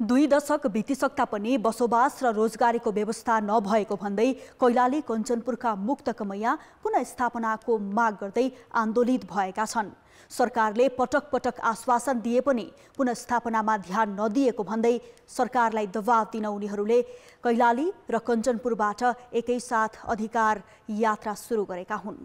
दुई दशक बितिसक्दा पनि बसोबास र रोजगारीको व्यवस्था नभएको भन्दै कैलाली कञ्चनपुरका मुक्त कमैया पुनस्थापनाको माग गर्दै आन्दोलित भएका छन् सरकारले पटक पटक आश्वासन दिए पनि पुनस्थापनामा ध्यान नदिएको भन्दै सरकारलाई दबाव दिन उनीहरूले कैलाली र कञ्चनपुरबाट एकैसाथ अधिकार यात्रा सुरु गरेका हुन्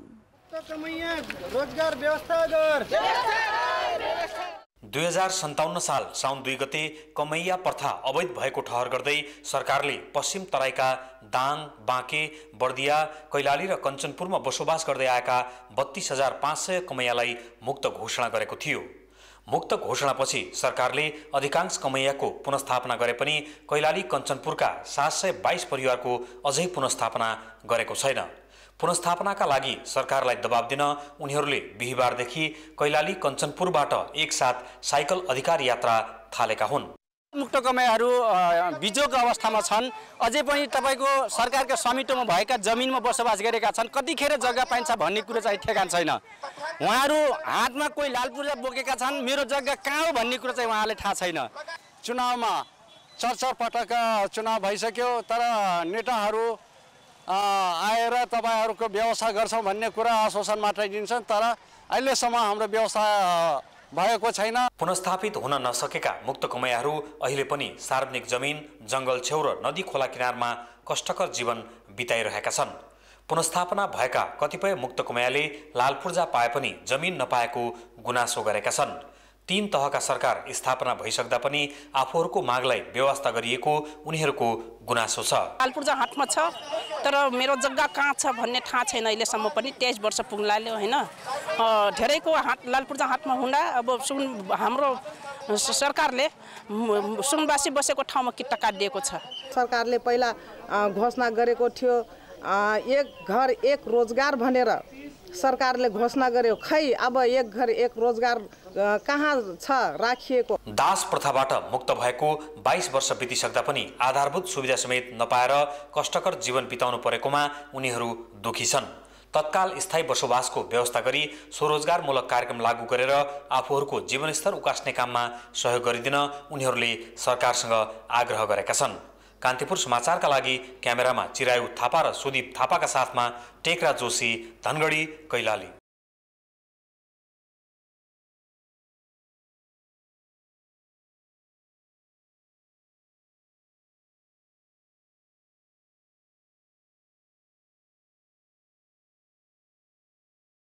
दुई हजार सन्ताउन्न साल साउन दुई गते कमैया प्रथा अवैध भएको ठहर गर्दै सरकारले पश्चिम तराईका दाङ बाँके बर्दिया कैलाली र कञ्चनपुरमा बसोबास गर्दै आएका बत्तीस हजार पाँच सय कमैयालाई मुक्त घोषणा गरेको थियो मुक्त घोषणापछि सरकारले अधिकांश कमैयाको पुनस्थापना गरे पनि कैलाली कञ्चनपुरका सात सय बाइस परिवारको अझै पुनस्थापना गरेको छैन पुनस्थापनाका लागि सरकारलाई दबाब दिन उनीहरूले बिहिबारदेखि कैलाली कञ्चनपुरबाट एकसाथ साइकल अधिकार यात्रा थालेका हुन् मुक्त कमाइहरू बिजोग अवस्थामा छन् अझै पनि तपाईँको सरकारको स्वामित्वमा भएका जमिनमा बसोबास गरेका छन् कतिखेर जग्गा पाइन्छ भन्ने कुरो चाहिँ ठेगान छैन उहाँहरू हातमा कोही लालपुर्जा बोकेका छन् मेरो जग्गा कहाँ हो भन्ने कुरो चाहिँ उहाँले थाहा छैन चुनावमा चार पटक चुनाव भइसक्यो तर नेताहरू आएर तपाईँहरूको व्यवस्था गर्छौँ भन्ने कुरा आश्वासन मात्रै दिन्छन् तर अहिलेसम्म हाम्रो व्यवस्था भएको छैन पुनस्थापित हुन नसकेका मुक्त कमैयाहरू अहिले पनि सार्वजनिक जमिन जङ्गल छेउ र नदी खोला किनारमा कष्टकर जीवन बिताइरहेका छन् पुनस्थापना भएका कतिपय मुक्त कमैयाले लालपूर्जा पाए पनि जमिन नपाएको गुनासो गरेका छन् तीन तहका सरकार स्थापना भइसक्दा पनि आफूहरूको मागलाई व्यवस्था गरिएको उनीहरूको गुनासो छ पालपूर्जा हातमा छ तर मेरो जग्गा कहाँ छ भन्ने थाहा छैन अहिलेसम्म पनि तेइस वर्ष पुग्लाले होइन धेरैको हात लालपूर्जा हातमा हुँदा अब सुन हाम्रो सरकारले सुनवासी बसेको ठाउँमा किट्टा दिएको छ सरकारले पहिला घोषणा गरेको थियो एक घर एक रोजगार भनेर सरकारले घोषणा गर्यो खै अब एक घर एक रोजगार कहाँ छ राखिएको दास प्रथाबाट मुक्त भएको बाइस वर्ष बितिसक्दा पनि आधारभूत सुविधा समेत नपाएर कष्टकर जीवन बिताउनु परेकोमा उनीहरू दुखी छन् तत्काल स्थायी बसोबासको व्यवस्था गरी स्वरोजगारमूलक कार्यक्रम लागू गरेर आफूहरूको जीवनस्तर उकास्ने काममा सहयोग गरिदिन उनीहरूले सरकारसँग आग्रह गरेका छन् कान्तिपुर समाचारका लागि क्यामेरामा चिरायु थापा र सुदीप थापाका साथमा टेकरा जोशी धनगढी कैलाली